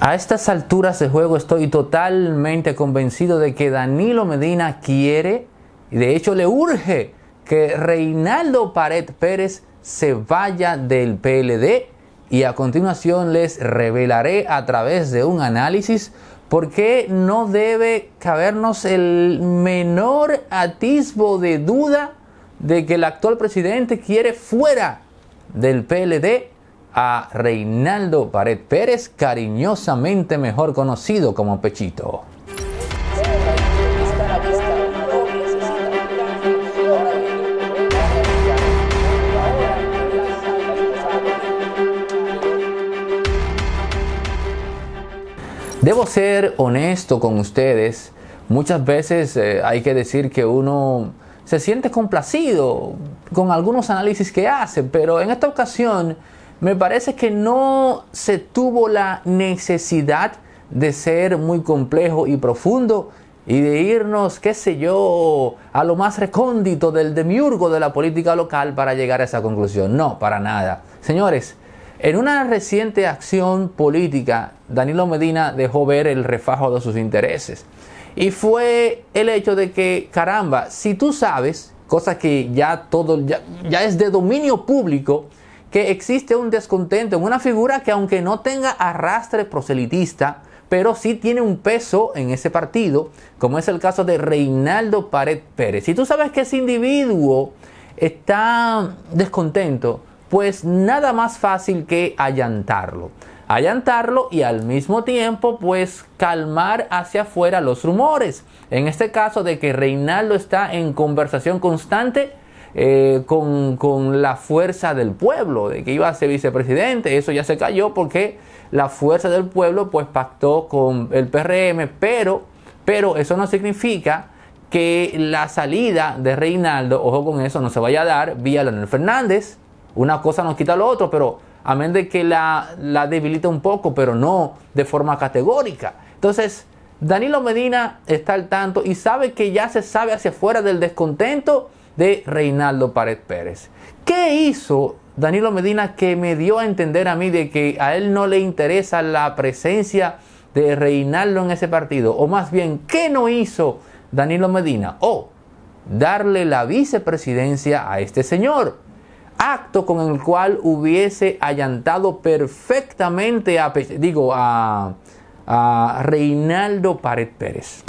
A estas alturas de juego estoy totalmente convencido de que Danilo Medina quiere, y de hecho le urge, que Reinaldo Pared Pérez se vaya del PLD y a continuación les revelaré a través de un análisis por qué no debe cabernos el menor atisbo de duda de que el actual presidente quiere fuera del PLD a Reinaldo Pared Pérez, cariñosamente mejor conocido como Pechito. Debo ser honesto con ustedes, muchas veces eh, hay que decir que uno se siente complacido con algunos análisis que hace, pero en esta ocasión me parece que no se tuvo la necesidad de ser muy complejo y profundo y de irnos, qué sé yo, a lo más recóndito del demiurgo de la política local para llegar a esa conclusión. No, para nada. Señores, en una reciente acción política, Danilo Medina dejó ver el refajo de sus intereses. Y fue el hecho de que, caramba, si tú sabes, cosa que ya todo, ya es de dominio público, que existe un descontento en una figura que aunque no tenga arrastre proselitista, pero sí tiene un peso en ese partido, como es el caso de Reinaldo Pared Pérez. Si tú sabes que ese individuo está descontento, pues nada más fácil que allantarlo. Allantarlo y al mismo tiempo pues calmar hacia afuera los rumores. En este caso de que Reinaldo está en conversación constante eh, con, la fuerza del pueblo, de que iba a ser vicepresidente. Eso ya se cayó porque la fuerza del pueblo pues pactó con el PRM, pero, pero eso no significa que la salida de Reinaldo, ojo con eso, no se vaya a dar vía Leonel Fernández. Una cosa nos quita lo otro, pero menos de que la, la debilita un poco, pero no de forma categórica. Entonces, Danilo Medina está al tanto y sabe que ya se sabe hacia afuera del descontento de Reinaldo Pared Pérez. ¿Qué hizo Danilo Medina que me dio a entender a mí de que a él no le interesa la presencia de Reinaldo en ese partido? O más bien, ¿qué no hizo Danilo Medina? O darle la vicepresidencia a este señor. Acto con el cual hubiese allantado perfectamente a, digo, a, Reinaldo Pared Pérez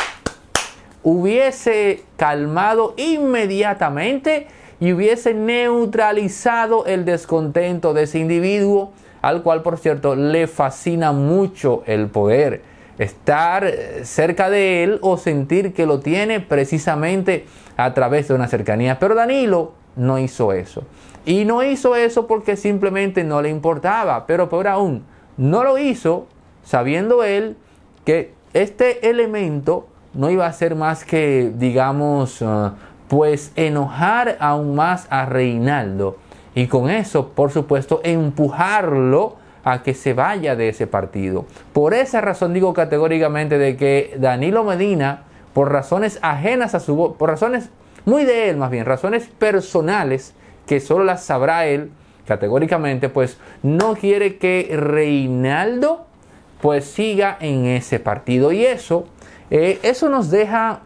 hubiese calmado inmediatamente y hubiese neutralizado el descontento de ese individuo, al cual, por cierto, le fascina mucho el poder. Estar eh, cerca de él o sentir que lo tiene precisamente a través de una cercanía. Pero Danilo no hizo eso. Y no hizo eso porque simplemente no le importaba. Pero por aún, no lo hizo sabiendo él que este elemento no iba a ser más que, digamos, ah, pues enojar aún más a Reinaldo y con eso, por supuesto, empujarlo a que se vaya de ese partido. Por esa razón digo categóricamente de que Danilo Medina, por razones ajenas a su voz por razones muy de él más bien, razones personales que solo las sabrá él categóricamente, pues no quiere que Reinaldo pues siga en ese partido y eso eh, eso nos deja,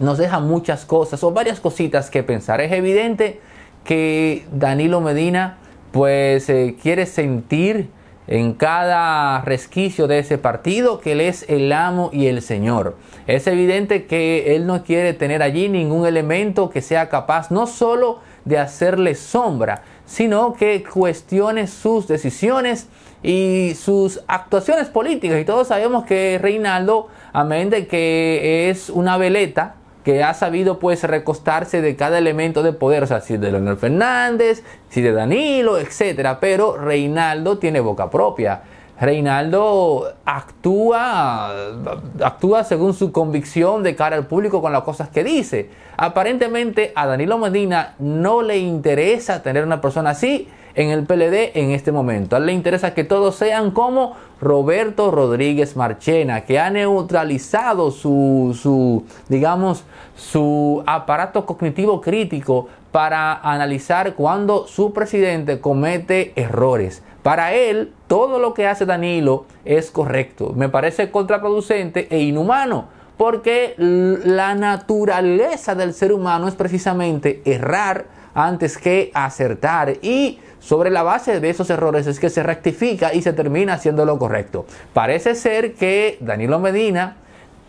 nos deja muchas cosas o varias cositas que pensar. Es evidente que Danilo Medina pues eh, quiere sentir en cada resquicio de ese partido que él es el amo y el señor. Es evidente que él no quiere tener allí ningún elemento que sea capaz no solo de hacerle sombra, sino que cuestione sus decisiones y sus actuaciones políticas. Y todos sabemos que Reinaldo, amén de que es una veleta, que ha sabido pues recostarse de cada elemento de poder, o sea, si de Leonel Fernández, si de Danilo, etcétera, pero Reinaldo tiene boca propia. Reinaldo actúa, actúa según su convicción de cara al público con las cosas que dice. Aparentemente a Danilo Medina no le interesa tener una persona así en el PLD en este momento. le interesa que todos sean como Roberto Rodríguez Marchena, que ha neutralizado su, su digamos, su aparato cognitivo crítico para analizar cuando su presidente comete errores. Para él, todo lo que hace Danilo es correcto. Me parece contraproducente e inhumano, porque la naturaleza del ser humano es precisamente errar antes que acertar y sobre la base de esos errores es que se rectifica y se termina haciendo lo correcto. Parece ser que Danilo Medina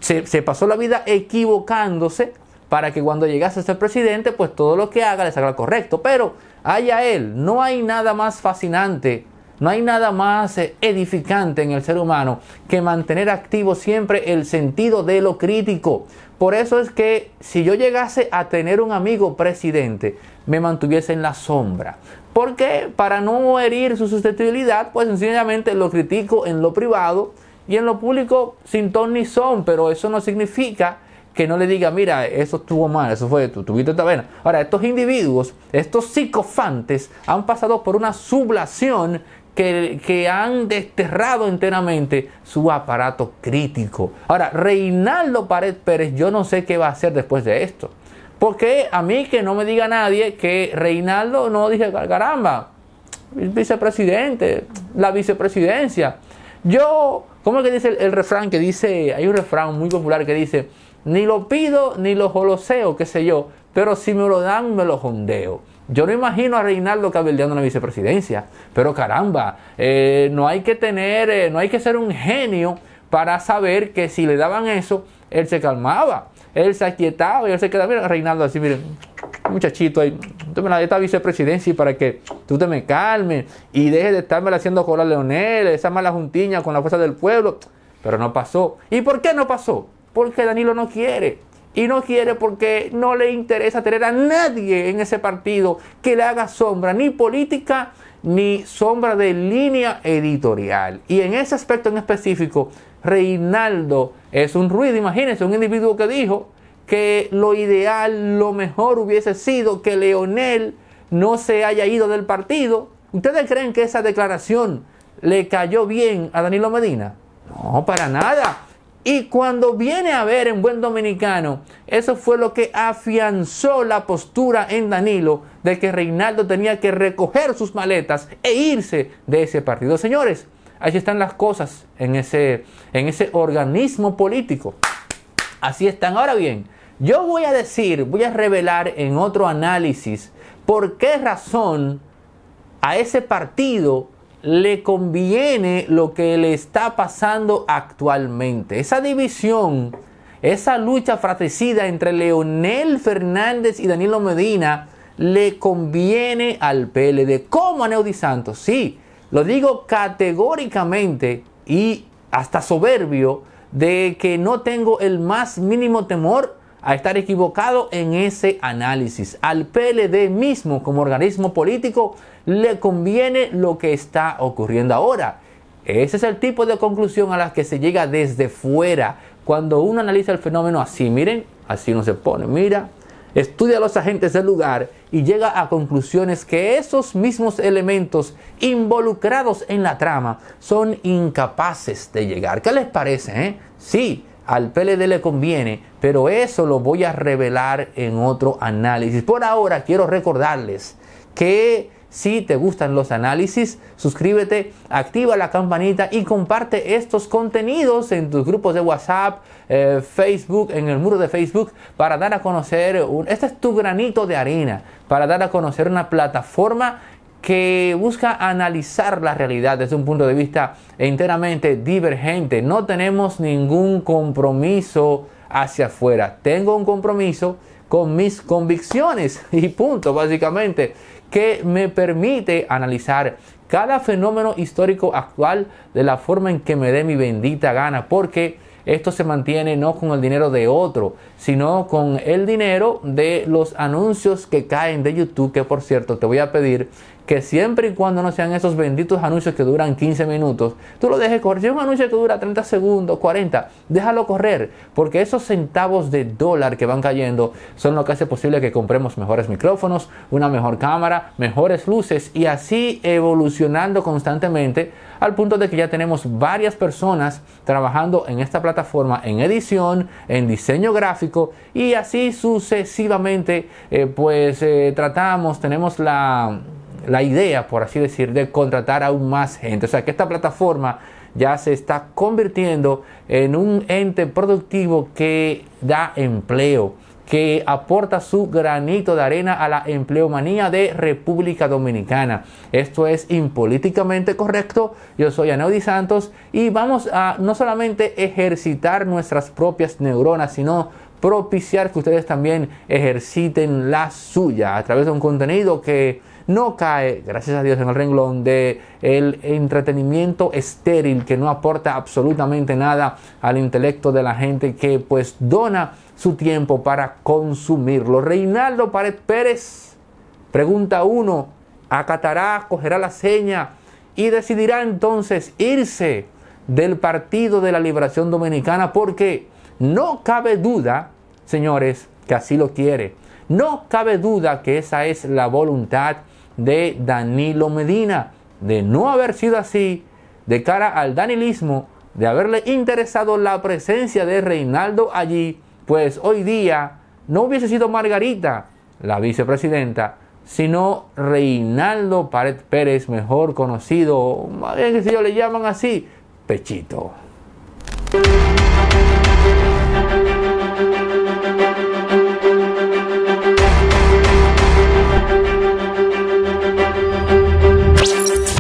se, pasó la vida equivocándose para que cuando llegase a ser presidente, pues todo lo que haga le salga correcto. Pero haya él, no hay nada más fascinante no hay nada más eh, edificante en el ser humano que mantener activo siempre el sentido de lo crítico. Por eso es que si yo llegase a tener un amigo presidente, me mantuviese en la sombra. Porque para no herir su susceptibilidad, pues sencillamente lo critico en lo privado y en lo público sin ton ni son, pero eso no significa que no le diga, mira, eso estuvo mal, eso fue, tú tuviste esta vena. Ahora, estos individuos, estos psicofantes, han pasado por una sublación que, han desterrado enteramente su aparato crítico. Ahora, Reinaldo Pared Pérez, yo no sé qué va a hacer después de esto. Porque a mí que no me diga nadie que Reinaldo no dije, caramba, vicepresidente, la vicepresidencia. Yo, ¿cómo es que dice el, refrán que dice? Hay un refrán muy popular que dice, ni lo pido ni lo joloseo, qué sé yo, pero si me lo dan, me lo jondeo. Yo no imagino a Reinaldo en la vicepresidencia, pero caramba, eh, no hay que tener, eh, no hay que ser un genio para saber que si le daban eso, él se calmaba, él se aquietaba y él se quedaba. Mira, Reinaldo así, miren, muchachito, ahí, me la esta vicepresidencia para que tú te me calmes y dejes de estarme haciendo cola a Leonel, esa mala juntiña con la fuerza del pueblo. Pero no pasó. ¿Y por qué no pasó? Porque Danilo no quiere y no quiere porque no le interesa tener a nadie en ese partido que le haga sombra, ni política, ni sombra de línea editorial. Y en ese aspecto en específico, Reinaldo es un ruido, imagínense, un individuo que dijo que lo ideal, lo mejor hubiese sido que Leonel no se haya ido del partido. ¿Ustedes creen que esa declaración le cayó bien a Danilo Medina? No, para nada. Y cuando viene a ver en buen dominicano, eso fue lo que afianzó la postura en Danilo de que Reinaldo tenía que recoger sus maletas e irse de ese partido. Señores, ahí están las cosas en ese, en ese organismo político. Así están. Ahora bien, yo voy a decir, voy a revelar en otro análisis por qué razón a ese partido le conviene lo que le está pasando actualmente. Esa división, esa lucha fratricida entre Leonel Fernández y Danilo Medina le conviene al PLD. como a Neudi Santos? Sí, lo digo categóricamente y hasta soberbio de que no tengo el más mínimo temor a estar equivocado en ese análisis. Al PLD mismo como organismo político le conviene lo que está ocurriendo ahora. Ese es el tipo de conclusión a la que se llega desde fuera. Cuando uno analiza el fenómeno así, miren, así uno se pone, mira, estudia a los agentes del lugar y llega a conclusiones que esos mismos elementos involucrados en la trama son incapaces de llegar. ¿Qué les parece? Eh? Sí, al PLD le conviene, pero eso lo voy a revelar en otro análisis. Por ahora quiero recordarles que si te gustan los análisis, suscríbete, activa la campanita y comparte estos contenidos en tus grupos de WhatsApp, eh, Facebook, en el muro de Facebook, para dar a conocer, este es tu granito de arena, para dar a conocer una plataforma que busca analizar la realidad desde un punto de vista enteramente divergente. No tenemos ningún compromiso hacia afuera. Tengo un compromiso con mis convicciones y punto, básicamente, que me permite analizar cada fenómeno histórico actual de la forma en que me dé mi bendita gana, porque esto se mantiene no con el dinero de otro, sino con el dinero de los anuncios que caen de YouTube, que por cierto te voy a pedir que siempre y cuando no sean esos benditos anuncios que duran 15 minutos, tú lo dejes correr. Si es un anuncio que dura 30 segundos, 40, déjalo correr, porque esos centavos de dólar que van cayendo son lo que hace posible que compremos mejores micrófonos, una mejor cámara, mejores luces y así evolucionando constantemente al punto de que ya tenemos varias personas trabajando en esta plataforma en edición, en diseño gráfico y así sucesivamente, eh, pues eh, tratamos, tenemos la la idea, por así decir, de contratar aún más gente. O sea que esta plataforma ya se está convirtiendo en un ente productivo que da empleo, que aporta su granito de arena a la empleomanía de República Dominicana. Esto es impolíticamente correcto. Yo soy Anaudi Santos y vamos a no solamente ejercitar nuestras propias neuronas, sino propiciar que ustedes también ejerciten la suya a través de un contenido que no cae, gracias a Dios, en el renglón de el entretenimiento estéril que no aporta absolutamente nada al intelecto de la gente que pues dona su tiempo para consumirlo. Reinaldo Pared Pérez, pregunta uno, acatará, cogerá la seña y decidirá entonces irse del Partido de la Liberación Dominicana porque no cabe duda, señores, que así lo quiere. No cabe duda que esa es la voluntad de Danilo Medina. De no haber sido así, de cara al danilismo, de haberle interesado la presencia de Reinaldo allí, pues hoy día no hubiese sido Margarita la vicepresidenta, sino Reinaldo Pared Pérez, mejor conocido, más que si yo le llaman así, Pechito.